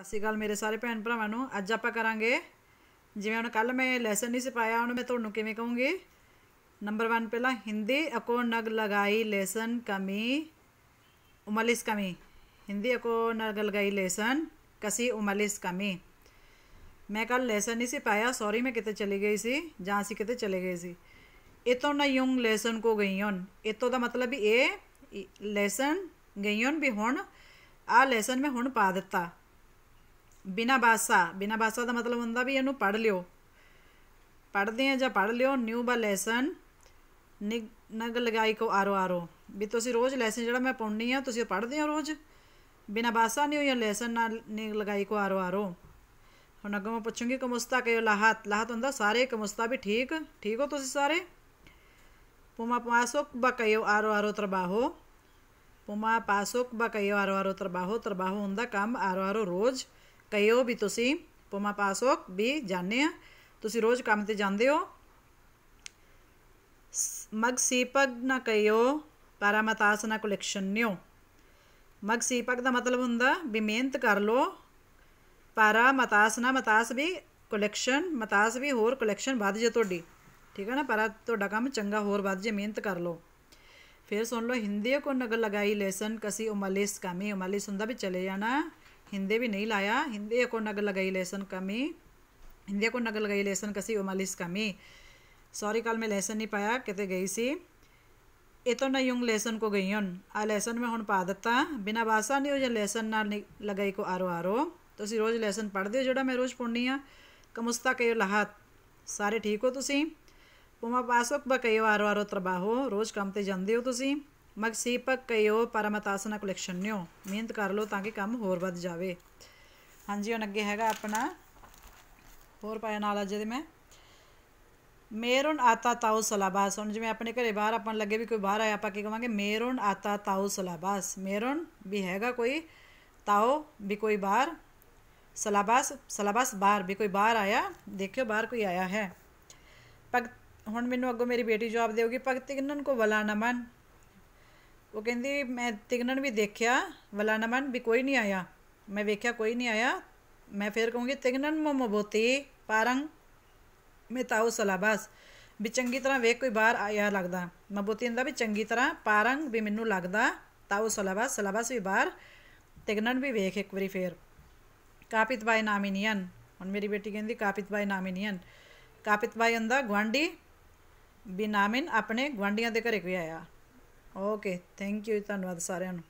सत श्रीकाल मेरे सारे भैन ਭੈਣ अज आप करा जिमें ਕਰਾਂਗੇ ਜਿਵੇਂ ਹੁਣ ਕੱਲ ਮੈਂ ਲੈਸਨ ਨਹੀਂ मैं ਹੁਣ ਮੈਂ कहूँगी नंबर वन पहला हिंदी अको नग ਅਕੋ ਨਗ कमी उमलिस कमी हिंदी अको नग लगाई लेसन कसी उमलिस कमी मैं कल लेसन नहीं सिखाया सॉरी मैं कितने चली गई सी जी सी कितने चली गई सी इतो ना यूं लेसन को गई हन इतों का मतलब भी ये लेसन गई हन भी हूँ आ लेसन मैं हूँ पा दिता ਬਿਨਾ ਬਾਸਾ ਬਿਨਾ ਬਾਸਾ ਦਾ ਮਤਲਬ ਹੁੰਦਾ ਵੀ ਇਹਨੂੰ ਪੜ ਲਿਓ ਪੜਦੇ ਆ ਜਾਂ ਪੜ ਲਿਓ ਨਿਊ ਬਾ ਲੈਸਨ ਨਗ ਲਗਾਈ ਕੋ ਆਰੋ ਆਰੋ ਵੀ ਤੁਸੀਂ ਰੋਜ਼ ਲੈਸਨ ਜਿਹੜਾ ਮੈਂ ਪਾਉਣੀ ਆ ਤੁਸੀਂ ਪੜਦੇ ਹੋ ਰੋਜ਼ ਬਿਨਾ ਬਾਸਾ ਨਹੀਂ ਹੋਇਆ ਲੈਸਨ ਨਾਲ ਨਿਗ ਲਗਾਈ ਕੋ ਆਰੋ ਆਰੋ ਹੁਣ ਅੱਗੋਂ ਮੈਂ ਪੁੱਛੂੰਗੀ ਕਮੁਸਤਾ ਕਹਿਓ ਲਾਹਤ ਲਾਹਤ ਹੁੰਦਾ ਸਾਰੇ ਕਮੁਸਤਾ ਵੀ ਠੀਕ ਠੀਕ ਹੋ ਤੁਸੀਂ ਸਾਰੇ ਪੁਮਾ ਪਾਸੋਕ ਬਾ ਕਹਿਓ ਆਰੋ ਆਰੋ ਤਰਬਾਹੋ ਪੁਮਾ ਪਾਸੋਕ ਬਾ ਕਹਿਓ ਆਰੋ ਆਰੋ ਤਰਬਾਹੋ ਤਰਬਾਹੋ ਹੁੰਦਾ ਕੰਮ ਆਰੋ ਆਰੋ ਰੋਜ਼ ਕਹਿਓ ਵੀ ਤੁਸੀਂ ਪੋਮਾ ਪਾਸੋ ਵੀ ਜਾਣਿਆ ਤੁਸੀਂ ਰੋਜ਼ ਕੰਮ ਤੇ ਜਾਂਦੇ ਹੋ ਮਗ ਸੀਪਗ ਨਾ ਕਹਿਓ ਪਰਮਤਾਸਨਾ ਕਲੈਕਸ਼ਨ ਨਿਓ ਮਗ ਸੀਪਗ ਦਾ ਮਤਲਬ ਹੁੰਦਾ ਵੀ ਮਿਹਨਤ ਕਰ ਲੋ ਪਰਮਤਾਸਨਾ ਮਤਾਸ ਵੀ ਕਲੈਕਸ਼ਨ ਮਤਾਸ ਵੀ ਹੋਰ ਕਲੈਕਸ਼ਨ ਵੱਧ ਜੇ ਤੁਹਾਡੀ ਠੀਕ ਹੈ ਨਾ ਪਰ ਤੁਹਾਡਾ ਕੰਮ ਚੰਗਾ ਹੋਰ ਵੱਧ ਜੇ ਮਿਹਨਤ ਕਰ ਲੋ ਫਿਰ ਸੁਣ ਲੋ ਹਿੰਦੀ ਕੋ ਨਗਰ ਲਗਾਈ ਲੈਸਨ ਕਸੀ ਉਮਲੇਸ ਮੇ ਉਮਲੇਸ ਹੁੰਦਾ ਵੀ ਚਲੇ ਜਾਣਾ भी नहीं लाया हिंदी ನೈಲಾಯ नगल लगाई ನಗಲಗೈ कमी हिंदी ಹಿಂದೆ नगल लगाई ಲೇಸನ್ कसी ಒಮಾಲಿಸ್ कमी सॉरी कल मैं लेसन नहीं पाया कहते गई सी ये तो ना यूं लेसन को गई हूँ आ लेसन में हूँ पा दता बिना बासा नहीं हो जो लेसन ना लगाई को आरो आरो तो असं रोज़ लेसन पढ़ हो जोड़ा मैं रोज़ पढ़नी हाँ कमुस्ता कहो लाहत सारे ठीक हो तुम पुमा पासोक ब कहो आरो आरो तरबाहो रोज़ कम तो जाते हो तुम मगसीपक कयो कलैक्शन कुलक्षण्यो मेहनत कर लो कि कम होर बद जाए हाँ जी हूँ अगे है अपना होर पाया नाल अजय मैं मेरुन आता ताओ सलाबास हूँ जिमें अपने घर बहर अपन लगे भी कोई बहार आया आप कहोंगे मेरुन आता ताओ सलाबास मेरुन भी हैगा कोई ताओ भी कोई बहर सलाबास सलाबास बहार भी कोई बहार आया देखियो बहर कोई आया है भगत हूँ मैनू अगो मेरी बेटी जवाब देगी भगत किन्न को वला नमन ਉਹ ਕਹਿੰਦੀ ਮੈਂ ਤਿਗਨਨ ਵੀ ਦੇਖਿਆ ਵਲਾਨਮਨ ਵੀ ਕੋਈ ਨਹੀਂ ਆਇਆ ਮੈਂ ਵੇਖਿਆ ਕੋਈ ਨਹੀਂ ਆਇਆ ਮੈਂ ਫੇਰ ਕਹੂੰਗੀ ਤਿਗਨਨ ਮਮਬੋਤੀ ਪਾਰੰਗ ਮੇਤਾਉ ਸਲਾਬਾਸ ਵੀ ਚੰਗੀ ਤਰ੍ਹਾਂ ਵੇਖ ਕੋਈ ਬਾਹਰ ਆਇਆ ਲੱਗਦਾ ਮਬੋਤੀ ਹੁੰਦਾ ਵੀ ਚੰਗੀ ਤਰ੍ਹਾਂ ਪਾਰੰਗ ਵੀ ਮੈਨੂੰ ਲੱਗਦਾ ਤਾਉ ਸਲਾਬਾਸ ਸਲਾਬਾਸ ਵੀ ਬਾਹਰ ਤਿਗਨਨ ਵੀ ਵੇਖ ਇੱਕ ਵਾਰੀ ਫੇਰ ਕਾਪਿਤ ਬਾਈ ਨਾਮਿਨੀਅਨ ਹੁਣ ਮੇਰੀ ਬੇਟੀ ਕਹਿੰਦੀ ਕਾਪਿਤ ਬਾਈ ਨਾਮਿਨੀਅਨ ਕਾਪਿਤ ਬਾਈ ਹੁੰਦਾ ਗਵਾਂਢੀ ਬਿਨਾਮਿਨ ਆਪਣੇ ਗਵਾਂਢੀਆਂ ਦੇ ਘਰੇ ਕੋਈ ਆਇਆ ਓਕੇ ਥੈਂਕ ਯੂ ਧੰਨਵਾਦ ਸਾਰਿਆਂ ਨੂੰ